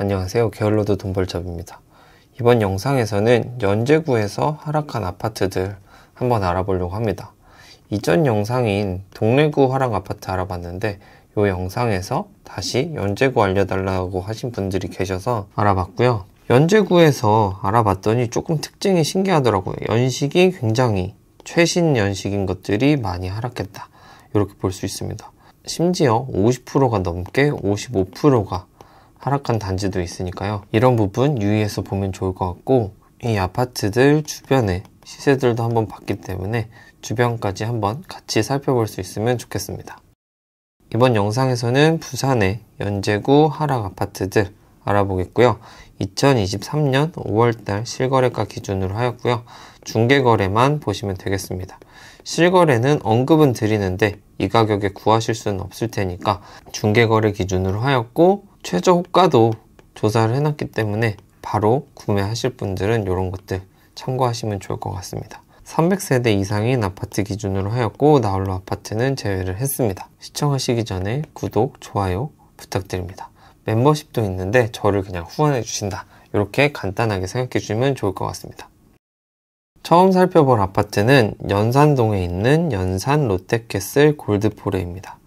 안녕하세요. 게을러도 돈벌잡입니다. 이번 영상에서는 연제구에서 하락한 아파트들 한번 알아보려고 합니다. 이전 영상인 동래구 하락 아파트 알아봤는데 이 영상에서 다시 연제구 알려달라고 하신 분들이 계셔서 알아봤고요. 연제구에서 알아봤더니 조금 특징이 신기하더라고요. 연식이 굉장히 최신 연식인 것들이 많이 하락했다. 이렇게 볼 수 있습니다. 심지어 50%가 넘게 55%가 하락한 단지도 있으니까요. 이런 부분 유의해서 보면 좋을 것 같고 이 아파트들 주변에 시세들도 한번 봤기 때문에 주변까지 한번 같이 살펴볼 수 있으면 좋겠습니다. 이번 영상에서는 부산의 연제구 하락 아파트들 알아보겠고요. 2023년 5월달 실거래가 기준으로 하였고요. 중개거래만 보시면 되겠습니다. 실거래는 언급은 드리는데 이 가격에 구하실 수는 없을 테니까 중개거래 기준으로 하였고 최저 호가도 조사를 해놨기 때문에 바로 구매하실 분들은 이런 것들 참고하시면 좋을 것 같습니다. 300세대 이상인 아파트 기준으로 하였고 나홀로 아파트는 제외를 했습니다. 시청하시기 전에 구독, 좋아요 부탁드립니다. 멤버십도 있는데 저를 그냥 후원해 주신다. 이렇게 간단하게 생각해 주시면 좋을 것 같습니다. 처음 살펴볼 아파트는 연산동에 있는 연산 롯데캐슬 골드포레입니다.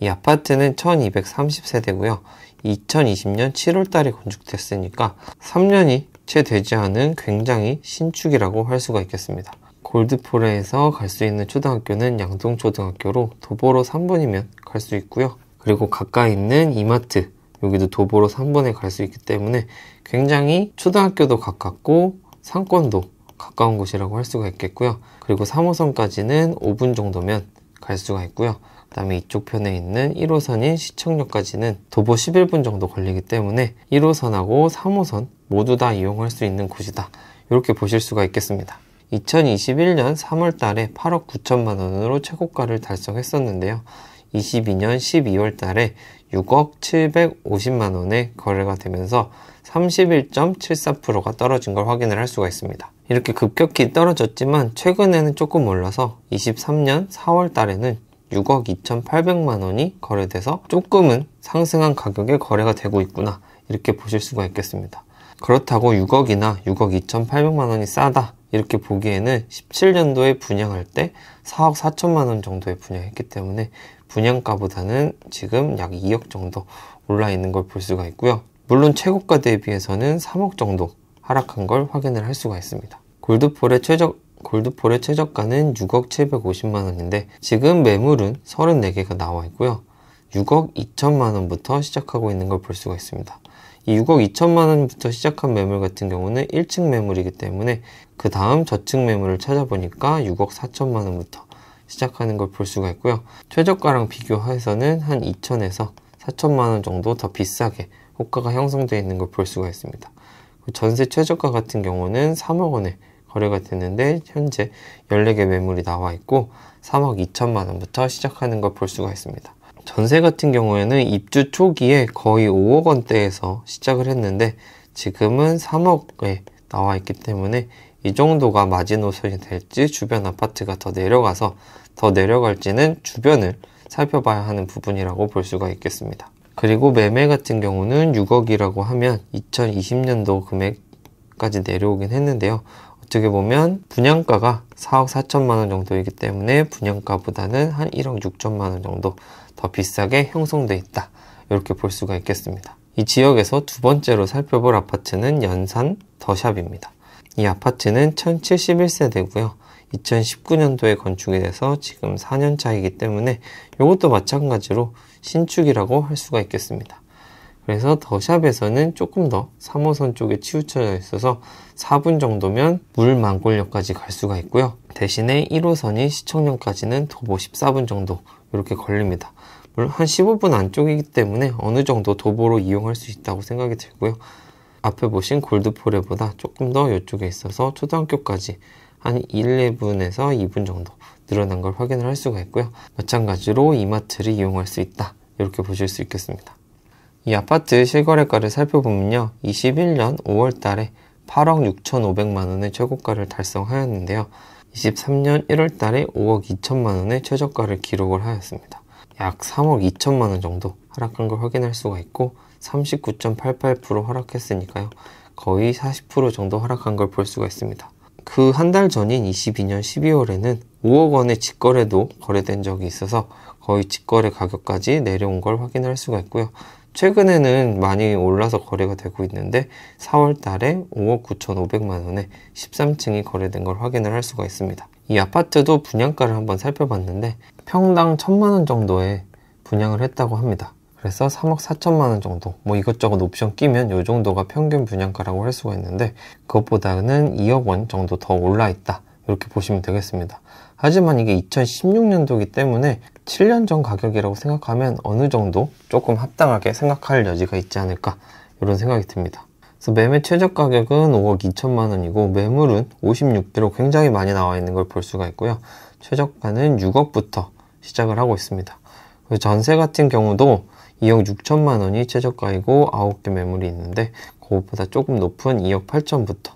이 아파트는 1230세대고요. 2020년 7월 달에 건축됐으니까 3년이 채 되지 않은 굉장히 신축이라고 할 수가 있겠습니다. 골드포레에서 갈 수 있는 초등학교는 양동초등학교로 도보로 3분이면 갈 수 있고요. 그리고 가까이 있는 이마트, 여기도 도보로 3분에 갈 수 있기 때문에 굉장히 초등학교도 가깝고 상권도 가까운 곳이라고 할 수가 있겠고요. 그리고 3호선까지는 5분 정도면 갈 수가 있고요. 그다음에 이쪽 편에 있는 1호선인 시청역까지는 도보 11분 정도 걸리기 때문에 1호선하고 3호선 모두 다 이용할 수 있는 곳이다. 이렇게 보실 수가 있겠습니다. 2021년 3월 달에 8억 9천만 원으로 최고가를 달성했었는데요. 22년 12월 달에 6억 750만 원에 거래가 되면서 31.74%가 떨어진 걸 확인을 할 수가 있습니다. 이렇게 급격히 떨어졌지만 최근에는 조금 올라서 23년 4월 달에는 6억 2,800만 원이 거래돼서 조금은 상승한 가격에 거래가 되고 있구나 이렇게 보실 수가 있겠습니다. 그렇다고 6억이나 6억 2,800만 원이 싸다 이렇게 보기에는 17년도에 분양할 때 4억 4천만 원 정도에 분양했기 때문에 분양가보다는 지금 약 2억 정도 올라 있는 걸 볼 수가 있고요. 물론 최고가 대비해서는 3억 정도 하락한 걸 확인을 할 수가 있습니다. 골드폴의 최적 골드폴의 최저가는 6억 750만 원인데 지금 매물은 34개가 나와 있고요. 6억 2천만 원부터 시작하고 있는 걸 볼 수가 있습니다. 이 6억 2천만 원부터 시작한 매물 같은 경우는 1층 매물이기 때문에 그 다음 저층 매물을 찾아보니까 6억 4천만 원부터 시작하는 걸 볼 수가 있고요. 최저가랑 비교해서는 한 2천에서 4천만 원 정도 더 비싸게 호가가 형성되어 있는 걸 볼 수가 있습니다. 전세 최저가 같은 경우는 3억 원에 거래가 됐는데 현재 14개 매물이 나와 있고 3억 2천만 원부터 시작하는 걸 볼 수가 있습니다. 전세 같은 경우에는 입주 초기에 거의 5억 원대에서 시작을 했는데 지금은 3억에 나와 있기 때문에 이 정도가 마지노선이 될지 주변 아파트가 더 내려가서 더 내려갈지는 주변을 살펴봐야 하는 부분이라고 볼 수가 있겠습니다. 그리고 매매 같은 경우는 6억이라고 하면 2020년도 금액까지 내려오긴 했는데요. 어떻게 보면 분양가가 4억 4천만 원 정도이기 때문에 분양가보다는 한 1억 6천만 원 정도 더 비싸게 형성돼 있다. 이렇게 볼 수가 있겠습니다. 이 지역에서 두 번째로 살펴볼 아파트는 연산 더샵입니다. 이 아파트는 1071세대고요. 2019년도에 건축이 돼서 지금 4년 차이기 때문에 이것도 마찬가지로 신축이라고 할 수가 있겠습니다. 그래서 더샵에서는 조금 더 3호선 쪽에 치우쳐져 있어서 4분 정도면 물망골역까지 갈 수가 있고요. 대신에 1호선이 시청역까지는 도보 14분 정도 이렇게 걸립니다. 물론 한 15분 안쪽이기 때문에 어느 정도 도보로 이용할 수 있다고 생각이 들고요. 앞에 보신 골드포레보다 조금 더 이쪽에 있어서 초등학교까지 한 1분에서 2 2분 정도 늘어난 걸 확인을 할 수가 있고요. 마찬가지로 이마트를 이용할 수 있다. 이렇게 보실 수 있겠습니다. 이 아파트 실거래가를 살펴보면요. 21년 5월 달에 8억 6,500만 원의 최고가를 달성하였는데요. 23년 1월 달에 5억 2천만 원의 최저가를 기록을 하였습니다. 약 3억 2천만 원 정도 하락한 걸 확인할 수가 있고 39.88% 하락했으니까요. 거의 40% 정도 하락한 걸 볼 수가 있습니다. 그 한 달 전인 22년 12월에는 5억 원의 직거래도 거래된 적이 있어서 거의 직거래 가격까지 내려온 걸 확인할 수가 있고요. 최근에는 많이 올라서 거래가 되고 있는데 4월 달에 5억 9,500만 원에 13층이 거래된 걸 확인을 할 수가 있습니다. 이 아파트도 분양가를 한번 살펴봤는데 평당 1천만 원 정도에 분양을 했다고 합니다. 그래서 3억 4천만 원 정도 뭐 이것저것 옵션 끼면 이 정도가 평균 분양가라고 할 수가 있는데 그것보다는 2억 원 정도 더 올라 있다 이렇게 보시면 되겠습니다. 하지만 이게 2016년도이기 때문에 7년 전 가격이라고 생각하면 어느 정도 조금 합당하게 생각할 여지가 있지 않을까 이런 생각이 듭니다. 그래서 매매 최저 가격은 5억 2천만 원이고 매물은 56개로 굉장히 많이 나와 있는 걸 볼 수가 있고요. 최저가는 6억부터 시작을 하고 있습니다. 전세 같은 경우도 2억 6천만 원이 최저가이고 9개 매물이 있는데 그것보다 조금 높은 2억 8천부터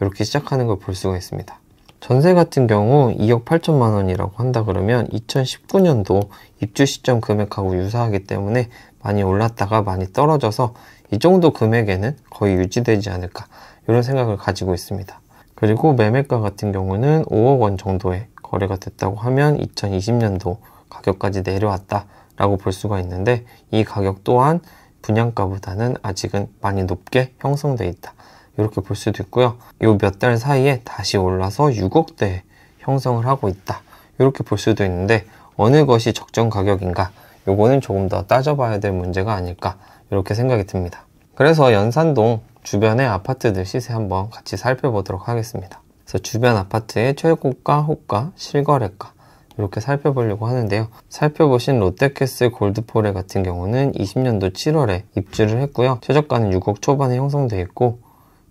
이렇게 시작하는 걸 볼 수가 있습니다. 전세 같은 경우 2억 8천만 원이라고 한다 그러면 2019년도 입주 시점 금액하고 유사하기 때문에 많이 올랐다가 많이 떨어져서 이 정도 금액에는 거의 유지되지 않을까 이런 생각을 가지고 있습니다. 그리고 매매가 같은 경우는 5억 원 정도의 거래가 됐다고 하면 2020년도 가격까지 내려왔다 라고 볼 수가 있는데 이 가격 또한 분양가보다는 아직은 많이 높게 형성돼 있다 이렇게 볼 수도 있고요. 요 몇 달 사이에 다시 올라서 6억대 형성을 하고 있다. 이렇게 볼 수도 있는데 어느 것이 적정 가격인가? 요거는 조금 더 따져봐야 될 문제가 아닐까 이렇게 생각이 듭니다. 그래서 연산동 주변의 아파트들 시세 한번 같이 살펴보도록 하겠습니다. 그래서 주변 아파트의 최고가, 호가, 실거래가 이렇게 살펴보려고 하는데요. 살펴보신 롯데캐슬 골드포레 같은 경우는 20년도 7월에 입주를 했고요. 최저가는 6억 초반에 형성돼 있고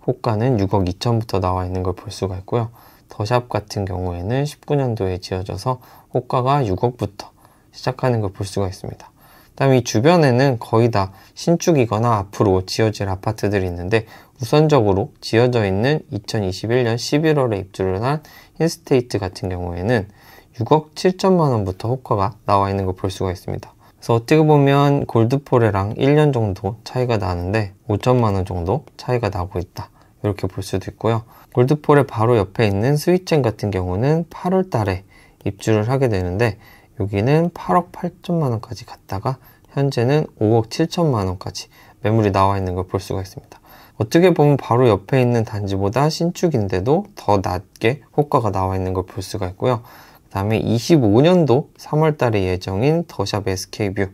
호가는 6억 2천부터 나와 있는 걸 볼 수가 있고요. 더샵 같은 경우에는 19년도에 지어져서 호가가 6억부터 시작하는 걸 볼 수가 있습니다. 그 다음 이 주변에는 거의 다 신축이거나 앞으로 지어질 아파트들이 있는데 우선적으로 지어져 있는 2021년 11월에 입주를 한 힌스테이트 같은 경우에는 6억 7천만 원부터 호가가 나와 있는 걸 볼 수가 있습니다. 그래서 어떻게 보면 골드포레랑 1년 정도 차이가 나는데 5천만 원 정도 차이가 나고 있다. 이렇게 볼 수도 있고요. 골드폴의 바로 옆에 있는 스위첸 같은 경우는 8월 달에 입주를 하게 되는데 여기는 8억 8천만 원까지 갔다가 현재는 5억 7천만 원까지 매물이 나와 있는 걸 볼 수가 있습니다. 어떻게 보면 바로 옆에 있는 단지보다 신축인데도 더 낮게 호가가 나와 있는 걸 볼 수가 있고요. 그 다음에 25년도 3월달에 예정인 더샵 SK뷰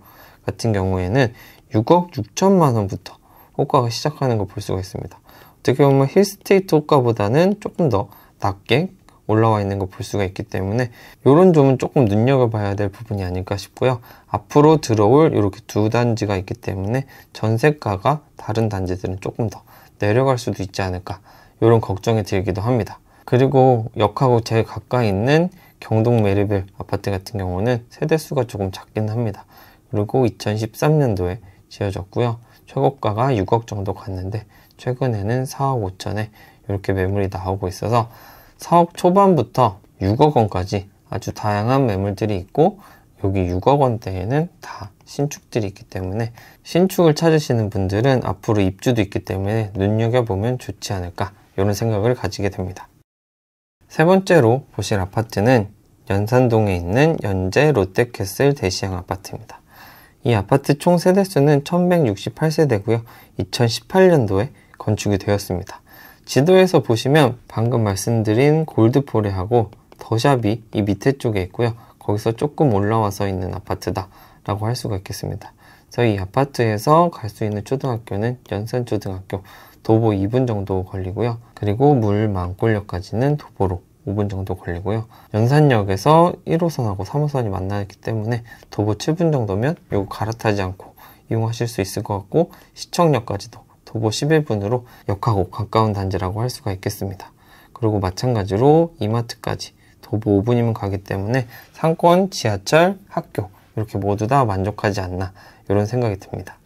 같은 경우에는 6억 6천만 원부터 호가가 시작하는 걸 볼 수가 있습니다. 어떻게 보면 힐스테이트 호가보다는 조금 더 낮게 올라와 있는 걸 볼 수가 있기 때문에 이런 점은 조금 눈여겨봐야 될 부분이 아닐까 싶고요. 앞으로 들어올 이렇게 두 단지가 있기 때문에 전세가가 다른 단지들은 조금 더 내려갈 수도 있지 않을까 이런 걱정이 들기도 합니다. 그리고 역하고 제일 가까이 있는 경동 메리빌 아파트 같은 경우는 세대수가 조금 작긴 합니다. 그리고 2013년도에 지어졌고요. 최고가가 6억 정도 갔는데 최근에는 4억 5천에 이렇게 매물이 나오고 있어서 4억 초반부터 6억 원까지 아주 다양한 매물들이 있고 여기 6억 원대에는 다 신축들이 있기 때문에 신축을 찾으시는 분들은 앞으로 입주도 있기 때문에 눈여겨보면 좋지 않을까 이런 생각을 가지게 됩니다. 세 번째로 보실 아파트는 연산동에 있는 연재 롯데캐슬 대시양 아파트입니다. 이 아파트 총 세대수는 1168세대고요. 2018년도에 건축이 되었습니다. 지도에서 보시면 방금 말씀드린 골드포레하고 더샵이 이 밑에 쪽에 있고요. 거기서 조금 올라와서 있는 아파트다 라고 할 수가 있겠습니다. 저희 아파트에서 갈 수 있는 초등학교는 연산초등학교 도보 2분 정도 걸리고요. 그리고 물망골역까지는 도보로 5분 정도 걸리고요. 연산역에서 1호선하고 3호선이 만나기 때문에 도보 7분 정도면 이거 갈아타지 않고 이용하실 수 있을 것 같고 시청역까지도 도보 11분으로 역하고 가까운 단지라고 할 수가 있겠습니다. 그리고 마찬가지로 이마트까지 도보 5분이면 가기 때문에 상권, 지하철, 학교 이렇게 모두 다 만족하지 않나 이런 생각이 듭니다.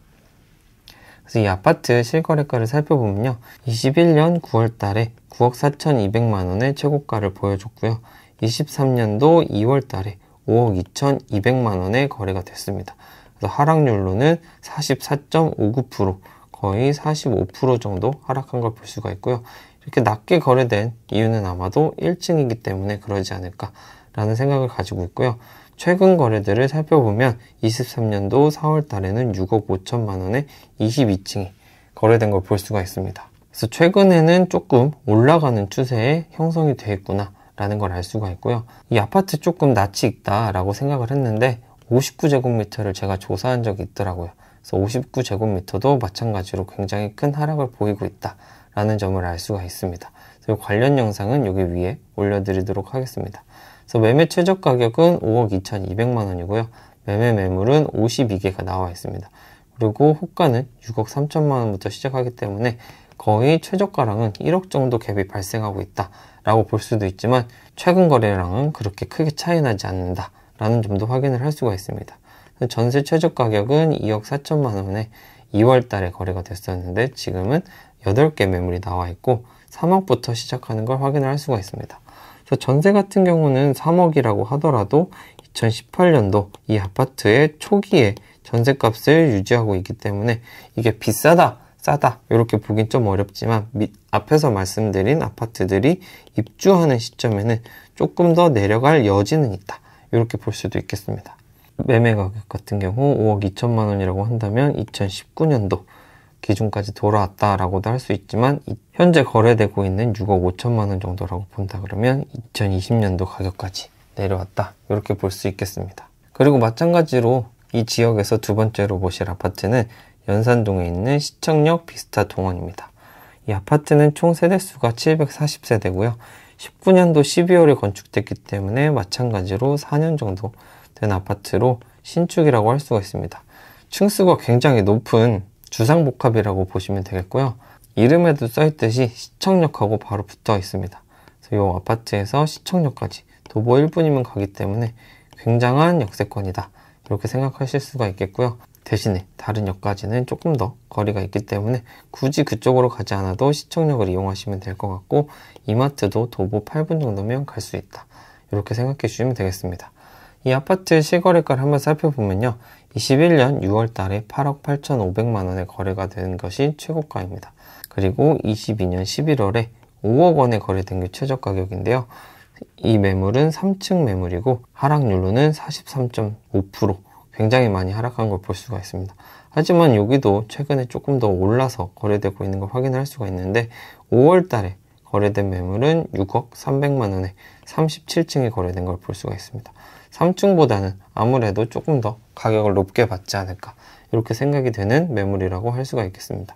그래서 이 아파트 실거래가를 살펴보면요. 21년 9월 달에 9억 4,200만 원의 최고가를 보여줬고요. 23년도 2월 달에 5억 2,200만 원의 거래가 됐습니다. 그래서 하락률로는 44.59% 거의 45% 정도 하락한 걸 볼 수가 있고요. 이렇게 낮게 거래된 이유는 아마도 1층이기 때문에 그러지 않을까라는 생각을 가지고 있고요. 최근 거래들을 살펴보면 23년도 4월 달에는 6억 5천만 원에 22층이 거래된 걸 볼 수가 있습니다. 그래서 최근에는 조금 올라가는 추세에 형성이 되어 있구나 라는 걸 알 수가 있고요. 이 아파트 조금 낯이 익다라고 생각을 했는데 59제곱미터를 제가 조사한 적이 있더라고요. 59제곱미터도 마찬가지로 굉장히 큰 하락을 보이고 있다라는 점을 알 수가 있습니다. 그래서 관련 영상은 여기 위에 올려드리도록 하겠습니다. 그래서 매매 최저 가격은 5억 2,200만 원이고요. 매매 매물은 52개가 나와 있습니다. 그리고 호가는 6억 3천만 원부터 시작하기 때문에 거의 최저가랑은 1억 정도 갭이 발생하고 있다라고 볼 수도 있지만 최근 거래량은 그렇게 크게 차이 나지 않는다라는 점도 확인을 할 수가 있습니다. 전세 최저 가격은 2억 4천만 원에 2월 달에 거래가 됐었는데 지금은 8개 매물이 나와 있고 3억부터 시작하는 걸 확인을 할 수가 있습니다. 그래서 전세 같은 경우는 3억이라고 하더라도 2018년도 이 아파트의 초기에 전세값을 유지하고 있기 때문에 이게 비싸다 싸다 이렇게 보긴 좀 어렵지만 밑, 앞에서 말씀드린 아파트들이 입주하는 시점에는 조금 더 내려갈 여지는 있다 이렇게 볼 수도 있겠습니다. 매매 가격 같은 경우 5억 2천만 원이라고 한다면 2019년도 기준까지 돌아왔다라고도 할 수 있지만 현재 거래되고 있는 6억 5천만 원 정도라고 본다 그러면 2020년도 가격까지 내려왔다 이렇게 볼 수 있겠습니다. 그리고 마찬가지로 이 지역에서 두 번째로 보실 아파트는 연산동에 있는 시청역 비스타 동원입니다. 이 아파트는 총 세대수가 740세대고요. 19년도 12월에 건축됐기 때문에 마찬가지로 4년 정도 된 아파트로 신축이라고 할 수가 있습니다. 층수가 굉장히 높은 주상복합이라고 보시면 되겠고요. 이름에도 써있듯이 시청역하고 바로 붙어 있습니다. 이 아파트에서 시청역까지 도보 1분이면 가기 때문에 굉장한 역세권이다. 이렇게 생각하실 수가 있겠고요. 대신에 다른 역까지는 조금 더 거리가 있기 때문에 굳이 그쪽으로 가지 않아도 시청역을 이용하시면 될 것 같고 이마트도 도보 8분 정도면 갈 수 있다. 이렇게 생각해 주시면 되겠습니다. 이 아파트 실거래가를 한번 살펴보면요. 21년 6월 달에 8억 8,500만 원의 거래가 된 것이 최고가입니다. 그리고 22년 11월에 5억 원에 거래된 게 최저 가격인데요. 이 매물은 3층 매물이고 하락률로는 43.5% 굉장히 많이 하락한 걸 볼 수가 있습니다. 하지만 여기도 최근에 조금 더 올라서 거래되고 있는 걸 확인할 수가 있는데 5월 달에 거래된 매물은 6억 300만 원에 37층에 거래된 걸 볼 수가 있습니다. 3층보다는 아무래도 조금 더 가격을 높게 받지 않을까 이렇게 생각이 되는 매물이라고 할 수가 있겠습니다.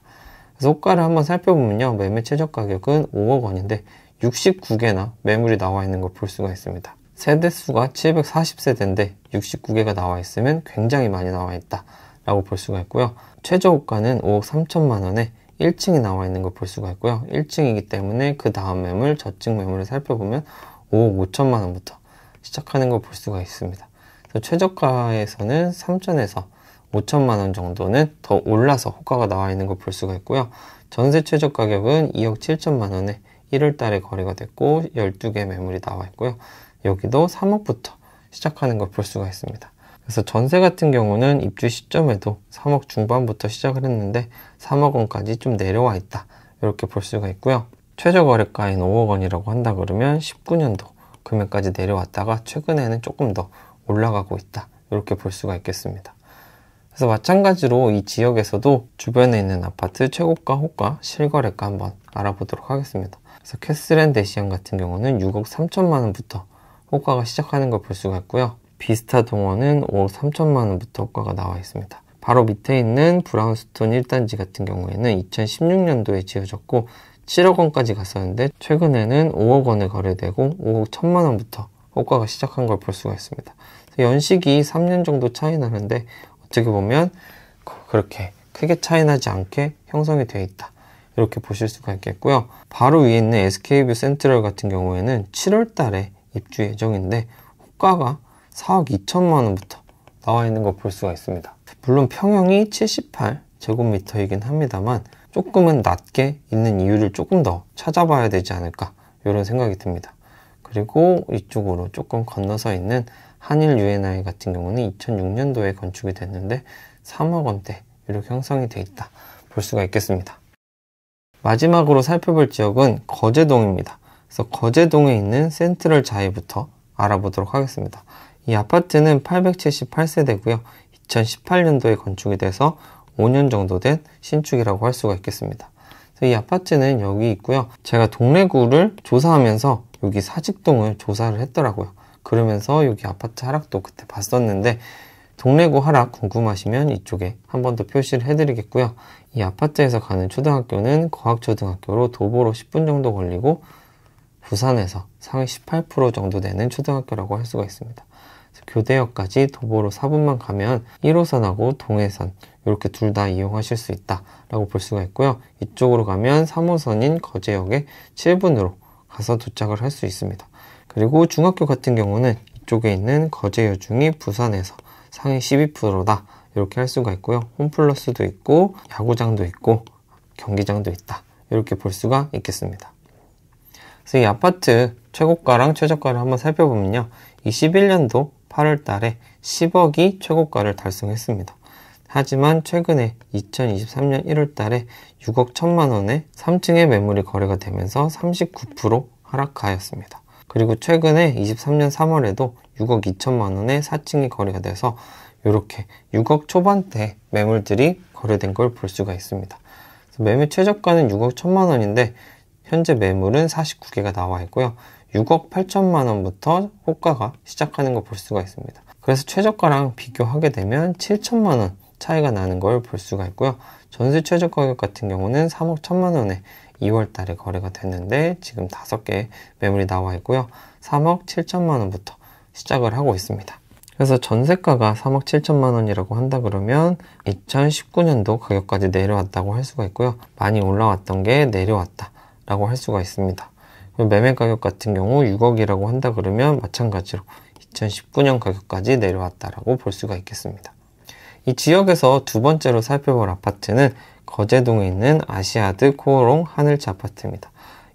그래서 호가를 한번 살펴보면요. 매매 최저 가격은 5억 원인데 69개나 매물이 나와 있는 걸 볼 수가 있습니다. 세대수가 740세대인데 69개가 나와 있으면 굉장히 많이 나와 있다 라고 볼 수가 있고요. 최저 호가는 5억 3천만 원에 1층이 나와 있는 걸 볼 수가 있고요. 1층이기 때문에 그 다음 매물, 저층 매물을 살펴보면 5억 5천만 원부터 시작하는 걸 볼 수가 있습니다. 최저가에서는 3천에서 5천만 원 정도는 더 올라서 호가가 나와 있는 걸 볼 수가 있고요. 전세 최저 가격은 2억 7천만 원에 1월 달에 거래가 됐고 12개 매물이 나와 있고요. 여기도 3억부터 시작하는 걸 볼 수가 있습니다. 그래서 전세 같은 경우는 입주 시점에도 3억 중반부터 시작을 했는데 3억 원까지 좀 내려와 있다. 이렇게 볼 수가 있고요. 최저 거래가인 5억 원이라고 한다 그러면 19년도 금액까지 내려왔다가 최근에는 조금 더 올라가고 있다. 이렇게 볼 수가 있겠습니다. 그래서 마찬가지로 이 지역에서도 주변에 있는 아파트 최고가 호가 실거래가 한번 알아보도록 하겠습니다. 그래서 캐슬앤데시안 같은 경우는 6억 3천만 원부터 호가가 시작하는 걸 볼 수가 있고요. 비스타 동원은 5억 3천만 원부터 호가가 나와 있습니다. 바로 밑에 있는 브라운스톤 1단지 같은 경우에는 2016년도에 지어졌고 7억 원까지 갔었는데 최근에는 5억 원에 거래되고 5억 1천만 원부터 호가가 시작한 걸 볼 수가 있습니다. 연식이 3년 정도 차이 나는데 어떻게 보면 그렇게 크게 차이 나지 않게 형성이 되어 있다. 이렇게 보실 수가 있겠고요. 바로 위에 있는 SK뷰 센트럴 같은 경우에는 7월 달에 입주 예정인데 호가가 4억 2천만 원부터 나와 있는 걸 볼 수가 있습니다. 물론 평형이 78제곱미터이긴 합니다만 조금은 낮게 있는 이유를 조금 더 찾아봐야 되지 않을까 이런 생각이 듭니다. 그리고 이쪽으로 조금 건너서 있는 한일 UNI 같은 경우는 2006년도에 건축이 됐는데 3억 원대 이렇게 형성이 돼 있다 볼 수가 있겠습니다. 마지막으로 살펴볼 지역은 거제동입니다. 그래서 거제동에 있는 센트럴 자이부터 알아보도록 하겠습니다. 이 아파트는 878세대고요. 2018년도에 건축이 돼서 5년 정도 된 신축이라고 할 수가 있겠습니다. 이 아파트는 여기 있고요. 제가 동래구를 조사하면서 여기 사직동을 조사를 했더라고요. 그러면서 여기 아파트 하락도 그때 봤었는데 동래구 하락 궁금하시면 이쪽에 한 번 더 표시를 해드리겠고요. 이 아파트에서 가는 초등학교는 거학초등학교로 도보로 10분 정도 걸리고 부산에서 상위 18% 정도 되는 초등학교라고 할 수가 있습니다. 교대역까지 도보로 4분만 가면 1호선하고 동해선 이렇게 둘 다 이용하실 수 있다라고 볼 수가 있고요. 이쪽으로 가면 3호선인 거제역에 7분으로 가서 도착을 할 수 있습니다. 그리고 중학교 같은 경우는 이쪽에 있는 거제여중이 부산에서 상위 12%다 이렇게 할 수가 있고요. 홈플러스도 있고 야구장도 있고 경기장도 있다 이렇게 볼 수가 있겠습니다. 그래서 이 아파트 최고가랑 최저가를 한번 살펴보면요. 21년도 8월 달에 10억이 최고가를 달성했습니다. 하지만 최근에 2023년 1월 달에 6억 1천만 원에 3층의 매물이 거래가 되면서 39% 하락하였습니다. 그리고 최근에 23년 3월에도 6억 2천만 원에 4층이 거래가 돼서 이렇게 6억 초반대 매물들이 거래된 걸 볼 수가 있습니다. 매매 최저가는 6억 1천만 원인데 현재 매물은 49개가 나와 있고요. 6억 8천만 원부터 호가가 시작하는 걸 볼 수가 있습니다. 그래서 최저가랑 비교하게 되면 7천만 원 차이가 나는 걸 볼 수가 있고요. 전세 최저 가격 같은 경우는 3억 1천만 원에 2월 달에 거래가 됐는데 지금 5개 매물이 나와 있고요. 3억 7천만 원부터 시작을 하고 있습니다. 그래서 전세가가 3억 7천만 원이라고 한다 그러면 2019년도 가격까지 내려왔다고 할 수가 있고요. 많이 올라왔던 게 내려왔다라고 할 수가 있습니다. 매매 가격 같은 경우 6억이라고 한다 그러면 마찬가지로 2019년 가격까지 내려왔다라고 볼 수가 있겠습니다. 이 지역에서 두 번째로 살펴볼 아파트는 거제동에 있는 아시아드 코오롱 하늘차 아파트입니다.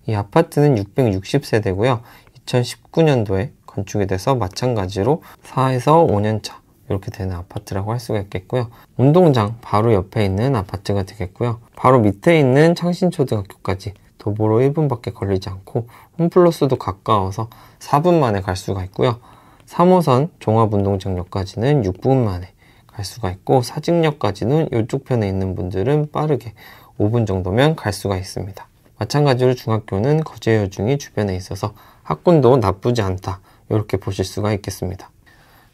이 아파트는 660세대고요. 2019년도에 건축이 돼서 마찬가지로 4에서 5년차 이렇게 되는 아파트라고 할 수가 있겠고요. 운동장 바로 옆에 있는 아파트가 되겠고요. 바로 밑에 있는 창신초등학교까지 도보로 1분밖에 걸리지 않고 홈플러스도 가까워서 4분 만에 갈 수가 있고요. 3호선 종합운동장역까지는 6분 만에 갈 수가 있고 사직역까지는 이쪽 편에 있는 분들은 빠르게 5분 정도면 갈 수가 있습니다. 마찬가지로 중학교는 거제여중이 주변에 있어서 학군도 나쁘지 않다 이렇게 보실 수가 있겠습니다.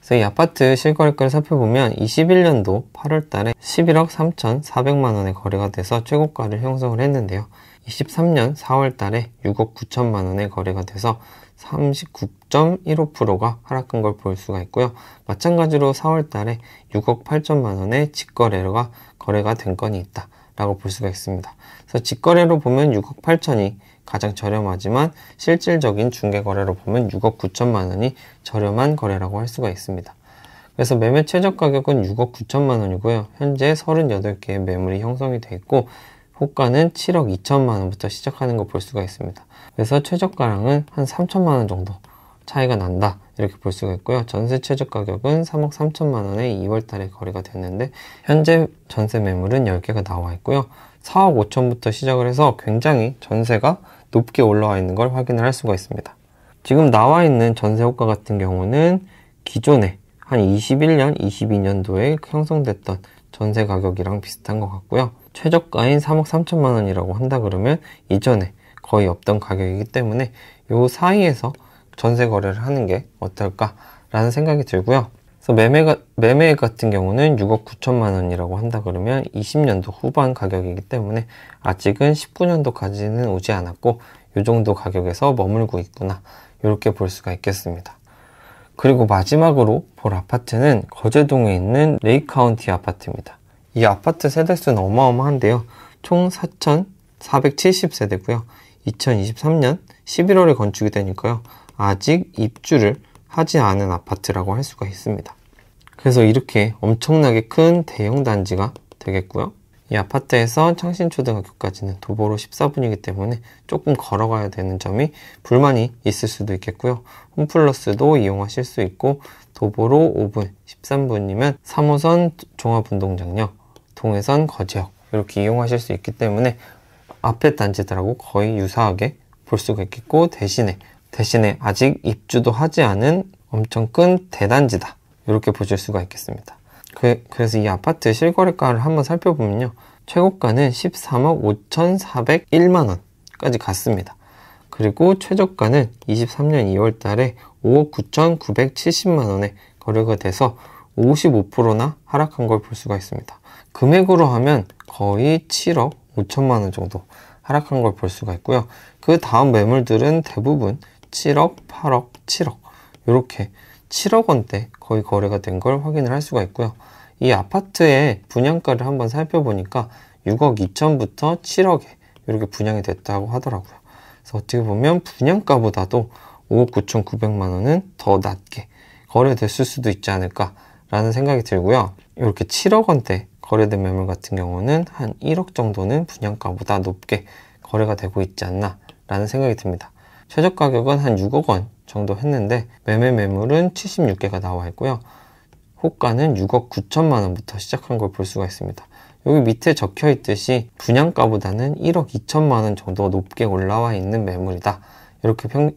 그래서 이 아파트 실거래가를 살펴보면 21년도 8월 달에 11억 3,400만 원의 거래가 돼서 최고가를 형성을 했는데요. 23년 4월 달에 6억 9천만 원의 거래가 돼서 39, 0.15%가 하락한 걸 볼 수가 있고요. 마찬가지로 4월 달에 6억 8천만 원의 직거래로가 거래가 된 건이 있다. 라고 볼 수가 있습니다. 그래서 직거래로 보면 6억 8천이 가장 저렴하지만 실질적인 중개거래로 보면 6억 9천만 원이 저렴한 거래라고 할 수가 있습니다. 그래서 매매 최저 가격은 6억 9천만 원이고요. 현재 38개의 매물이 형성이 되어 있고 호가는 7억 2천만 원부터 시작하는 걸 볼 수가 있습니다. 그래서 최저가량은 한 3천만 원 정도 차이가 난다 이렇게 볼 수가 있고요. 전세 최저 가격은 3억 3천만 원에 2월 달에 거래가 됐는데 현재 전세 매물은 10개가 나와 있고요. 4억 5천부터 시작을 해서 굉장히 전세가 높게 올라와 있는 걸 확인을 할 수가 있습니다. 지금 나와 있는 전세 호가 같은 경우는 기존에 한 21년, 22년도에 형성됐던 전세 가격이랑 비슷한 것 같고요. 최저가인 3억 3천만 원이라고 한다 그러면 이전에 거의 없던 가격이기 때문에 요 사이에서 전세 거래를 하는 게 어떨까라는 생각이 들고요. 그래서 매매가, 매매 같은 경우는 6억 9천만 원이라고 한다 그러면 20년도 후반 가격이기 때문에 아직은 19년도까지는 오지 않았고 이 정도 가격에서 머물고 있구나 이렇게 볼 수가 있겠습니다. 그리고 마지막으로 볼 아파트는 거제동에 있는 레이카운티 아파트입니다. 이 아파트 세대수는 어마어마한데요. 총 4,470세대고요. 2023년 11월에 건축이 되니까요. 아직 입주를 하지 않은 아파트라고 할 수가 있습니다. 그래서 이렇게 엄청나게 큰 대형 단지가 되겠고요. 이 아파트에서 창신초등학교까지는 도보로 14분이기 때문에 조금 걸어가야 되는 점이 불만이 있을 수도 있겠고요. 홈플러스도 이용하실 수 있고 도보로 5분, 13분이면 3호선 종합운동장역, 동해선 거제역 이렇게 이용하실 수 있기 때문에 앞에 단지들하고 거의 유사하게 볼 수가 있겠고 대신에 대신에 아직 입주도 하지 않은 엄청 큰 대단지다. 이렇게 보실 수가 있겠습니다. 그, 그래서 이 아파트 실거래가를 한번 살펴보면요. 최고가는 13억 5,401만원까지 갔습니다. 그리고 최저가는 23년 2월 달에 5억 9,970만원에 거래가 돼서 55%나 하락한 걸 볼 수가 있습니다. 금액으로 하면 거의 7억 5천만원 정도 하락한 걸 볼 수가 있고요. 그 다음 매물들은 대부분 7억, 8억, 7억 이렇게 7억 원대 거의 거래가 된 걸 확인을 할 수가 있고요. 이 아파트의 분양가를 한번 살펴보니까 6억 2천부터 7억에 이렇게 분양이 됐다고 하더라고요. 그래서 어떻게 보면 분양가보다도 5억 9,900만 원은 더 낮게 거래됐을 수도 있지 않을까라는 생각이 들고요. 이렇게 7억 원대 거래된 매물 같은 경우는 한 1억 정도는 분양가보다 높게 거래가 되고 있지 않나라는 생각이 듭니다. 최적 가격은 한 6억 원 정도 했는데 매매 매물은 76개가 나와 있고요. 호가는 6억 9천만 원부터 시작한 걸 볼 수가 있습니다. 여기 밑에 적혀 있듯이 분양가보다는 1억 2천만 원 정도 높게 올라와 있는 매물이다. 이렇게 평,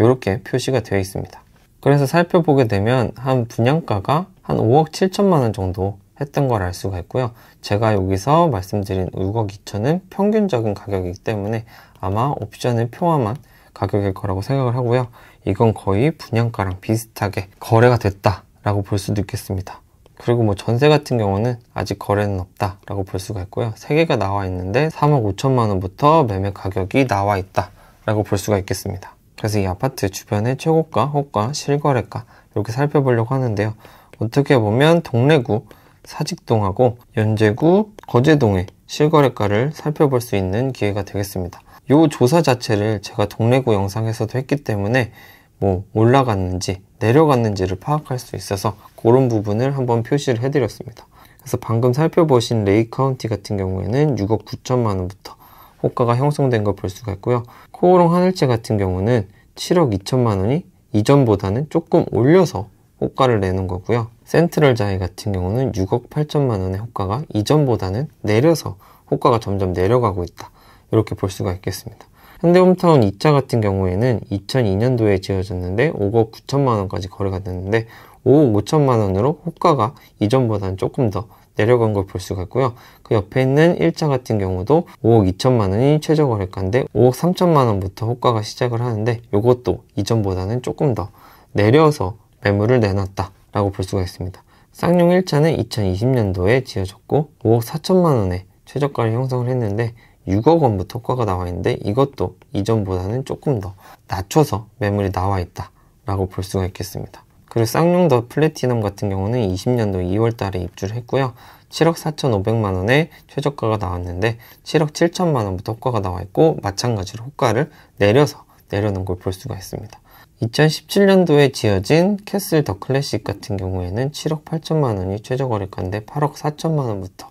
이렇게 표시가 되어 있습니다. 그래서 살펴보게 되면 한 분양가가 한 5억 7천만 원 정도 했던 걸 알 수가 있고요. 제가 여기서 말씀드린 6억 2천은 평균적인 가격이기 때문에 아마 옵션을 포함한 가격일 거라고 생각을 하고요. 이건 거의 분양가랑 비슷하게 거래가 됐다라고 볼 수도 있겠습니다. 그리고 뭐 전세 같은 경우는 아직 거래는 없다라고 볼 수가 있고요. 3개가 나와 있는데 3억 5천만 원부터 매매 가격이 나와 있다라고 볼 수가 있겠습니다. 그래서 이 아파트 주변의 최고가, 호가, 실거래가 이렇게 살펴보려고 하는데요. 어떻게 보면 동래구, 사직동하고 연제구, 거제동의 실거래가를 살펴볼 수 있는 기회가 되겠습니다. 요 조사 자체를 제가 동래구 영상에서도 했기 때문에 뭐 올라갔는지 내려갔는지를 파악할 수 있어서 그런 부분을 한번 표시를 해드렸습니다. 그래서 방금 살펴보신 레이 카운티 같은 경우에는 6억 9천만 원부터 호가가 형성된 걸 볼 수가 있고요. 코오롱 하늘채 같은 경우는 7억 2천만 원이 이전보다는 조금 올려서 호가를 내는 거고요. 센트럴 자이 같은 경우는 6억 8천만 원의 호가가 이전보다는 내려서 호가가 점점 내려가고 있다. 이렇게 볼 수가 있겠습니다. 현대홈타운 2차 같은 경우에는 2002년도에 지어졌는데 5억 9천만 원까지 거래가 됐는데 5억 5천만 원으로 호가가 이전보다는 조금 더 내려간 걸 볼 수가 있고요. 그 옆에 있는 1차 같은 경우도 5억 2천만 원이 최저 거래가인데 5억 3천만 원부터 호가가 시작을 하는데 이것도 이전보다는 조금 더 내려서 매물을 내놨다라고 볼 수가 있습니다. 쌍용 1차는 2020년도에 지어졌고 5억 4천만 원에 최저가를 형성을 했는데 6억 원부터 효과가 나와 있는데 이것도 이전보다는 조금 더 낮춰서 매물이 나와 있다 라고 볼 수가 있겠습니다. 그리고 쌍용더 플래티넘 같은 경우는 20년도 2월 달에 입주를 했고요. 7억 4,500만 원에 최저가가 나왔는데 7억 7천만 원부터 효과가 나와 있고 마찬가지로 효과를 내려서 내려놓은 걸 볼 수가 있습니다. 2017년도에 지어진 캐슬 더 클래식 같은 경우에는 7억 8천만 원이 최저 거래가인데 8억 4천만 원부터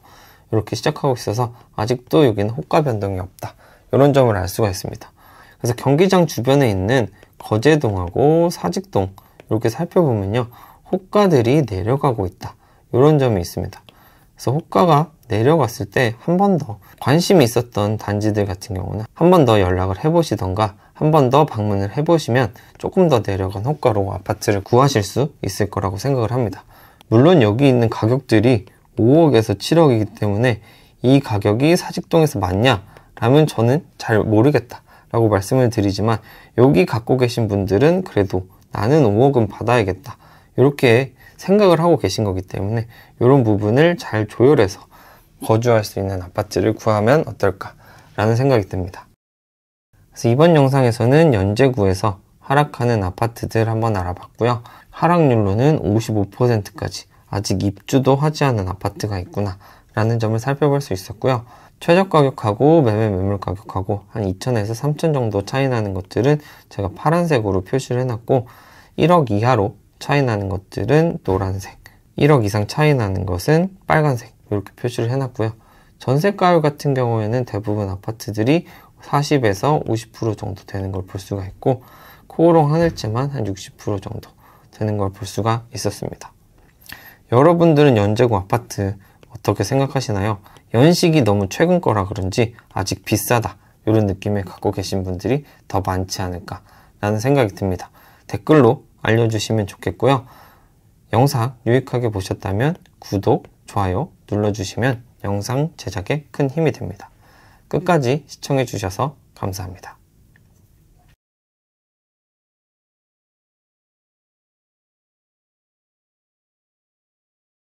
이렇게 시작하고 있어서 아직도 여기는 호가 변동이 없다. 이런 점을 알 수가 있습니다. 그래서 경기장 주변에 있는 거제동하고 사직동 이렇게 살펴보면요. 호가들이 내려가고 있다. 이런 점이 있습니다. 그래서 호가가 내려갔을 때 한 번 더 관심이 있었던 단지들 같은 경우는 한 번 더 연락을 해보시던가 한 번 더 방문을 해보시면 조금 더 내려간 호가로 아파트를 구하실 수 있을 거라고 생각을 합니다. 물론 여기 있는 가격들이 5억에서 7억이기 때문에 이 가격이 사직동에서 맞냐라면 저는 잘 모르겠다라고 말씀을 드리지만 여기 갖고 계신 분들은 그래도 나는 5억은 받아야겠다 이렇게 생각을 하고 계신 거기 때문에 이런 부분을 잘 조율해서 거주할 수 있는 아파트를 구하면 어떨까라는 생각이 듭니다. 그래서 이번 영상에서는 연제구에서 하락하는 아파트들 한번 알아봤고요. 하락률로는 55%까지 아직 입주도 하지 않은 아파트가 있구나 라는 점을 살펴볼 수 있었고요. 최적 가격하고 매매 매물 가격하고 한 2천에서 3천 정도 차이 나는 것들은 제가 파란색으로 표시를 해놨고 1억 이하로 차이 나는 것들은 노란색 1억 이상 차이 나는 것은 빨간색 이렇게 표시를 해놨고요. 전세가율 같은 경우에는 대부분 아파트들이 40에서 50% 정도 되는 걸 볼 수가 있고 코오롱 하늘채만 한 60% 정도 되는 걸 볼 수가 있었습니다. 여러분들은 연제구 아파트 어떻게 생각하시나요? 연식이 너무 최근 거라 그런지 아직 비싸다 이런 느낌을 갖고 계신 분들이 더 많지 않을까 라는 생각이 듭니다. 댓글로 알려주시면 좋겠고요. 영상 유익하게 보셨다면 구독, 좋아요 눌러주시면 영상 제작에 큰 힘이 됩니다. 끝까지 시청해주셔서 감사합니다.